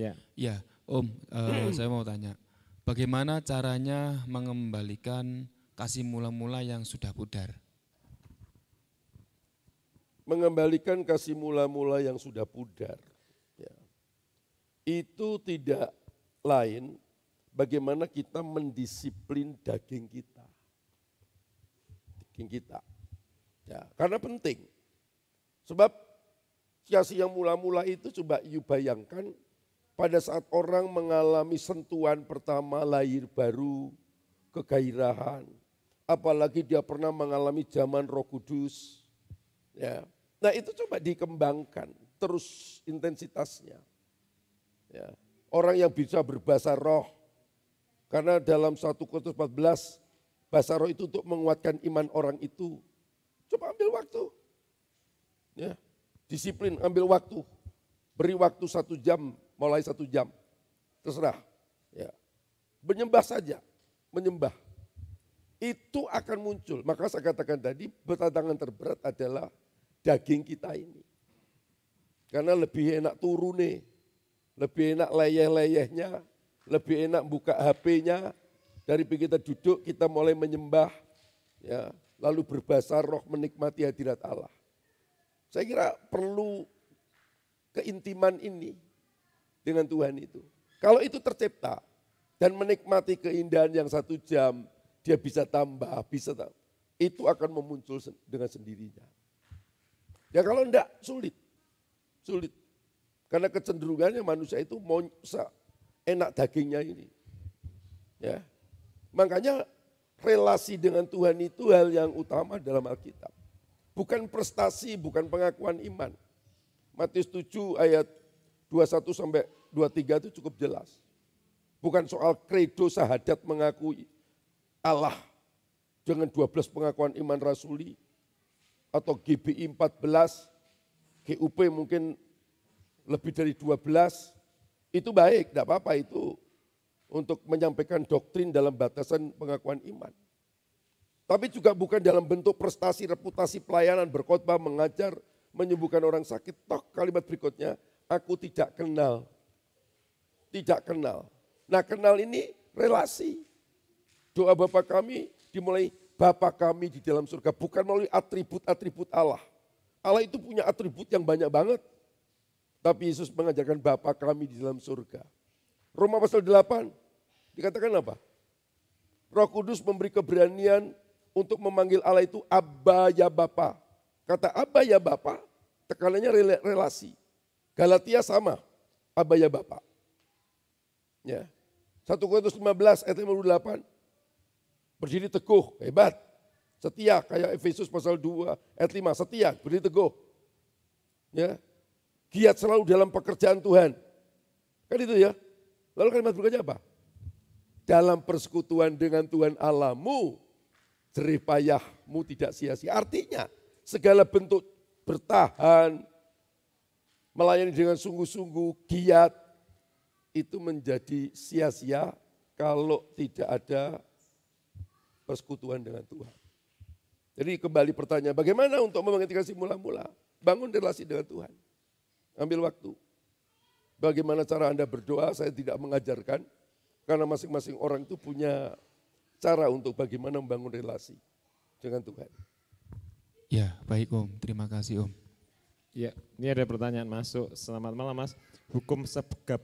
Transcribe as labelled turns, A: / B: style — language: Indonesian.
A: Ya. Ya, Om, uh, saya mau tanya, bagaimana caranya mengembalikan kasih mula-mula yang sudah pudar? Mengembalikan kasih mula-mula yang sudah pudar, ya. itu tidak lain bagaimana kita mendisiplin daging kita. Daging kita. Ya, karena penting. Sebab kasih yang mula-mula itu coba you bayangkan pada saat orang mengalami sentuhan pertama lahir baru, kegairahan, apalagi dia pernah mengalami zaman Roh Kudus. Ya. Nah, itu coba dikembangkan terus intensitasnya. Ya. Orang yang bisa berbahasa roh karena dalam satu Korintus 14 bahasa roh itu untuk menguatkan iman orang itu. Coba ambil waktu. Ya. Disiplin ambil waktu. Beri waktu satu jam mulai satu jam. Terserah. Ya. Menyembah saja, menyembah. Itu akan muncul. Maka saya katakan tadi, tantangan terberat adalah daging kita ini. Karena lebih enak turune, lebih enak leyeh-leyehnya, lebih enak buka HP-nya, dari kita duduk kita mulai menyembah, ya lalu berbahasa roh menikmati hadirat Allah. Saya kira perlu keintiman ini, dengan Tuhan itu. Kalau itu tercipta dan menikmati keindahan yang satu jam, dia bisa tambah, bisa tambah. Itu akan memuncul dengan sendirinya. Ya kalau enggak sulit, sulit. Karena kecenderungannya manusia itu mau enak dagingnya ini. Ya. Makanya relasi dengan Tuhan itu hal yang utama dalam Alkitab. Bukan prestasi, bukan pengakuan iman. Matius 7 ayat 21 sampai 23 itu cukup jelas. Bukan soal kredo sahadat mengakui Allah dengan 12 pengakuan iman rasuli atau GBI 14, GUP mungkin lebih dari 12, itu baik, tidak apa-apa itu untuk menyampaikan doktrin dalam batasan pengakuan iman. Tapi juga bukan dalam bentuk prestasi, reputasi, pelayanan, berkhotbah, mengajar, menyembuhkan orang sakit. Tok kalimat berikutnya, aku tidak kenal. Tidak kenal. Nah kenal ini relasi. Doa Bapak kami dimulai Bapak kami di dalam surga. Bukan melalui atribut-atribut Allah. Allah itu punya atribut yang banyak banget. Tapi Yesus mengajarkan Bapak kami di dalam surga. Roma pasal 8 dikatakan apa? Roh Kudus memberi keberanian untuk memanggil Allah itu Abba ya Bapa. Kata Abba ya Bapa tekanannya relasi. Galatia sama, abaya Bapak. Ya. 1 Korintus 15 ayat 58. Berdiri teguh, hebat. Setia kayak Efesus pasal 2 ayat 5, setia, berdiri teguh. Ya. Giat selalu dalam pekerjaan Tuhan. Kan itu ya. Lalu kalimat berikutnya apa? Dalam persekutuan dengan Tuhan alamu, jerih payahmu tidak sia-sia. Artinya segala bentuk bertahan, melayani dengan sungguh-sungguh, giat, itu menjadi sia-sia kalau tidak ada persekutuan dengan Tuhan. Jadi kembali pertanyaan, bagaimana untuk mengidentifikasi mula-mula? Bangun relasi dengan Tuhan. Ambil waktu. Bagaimana cara Anda berdoa, saya tidak mengajarkan. Karena masing-masing orang itu punya cara untuk bagaimana membangun relasi dengan Tuhan. Ya, baik Om. Terima kasih Om. Ya, ini ada pertanyaan masuk. Selamat malam Mas. Hukum sebab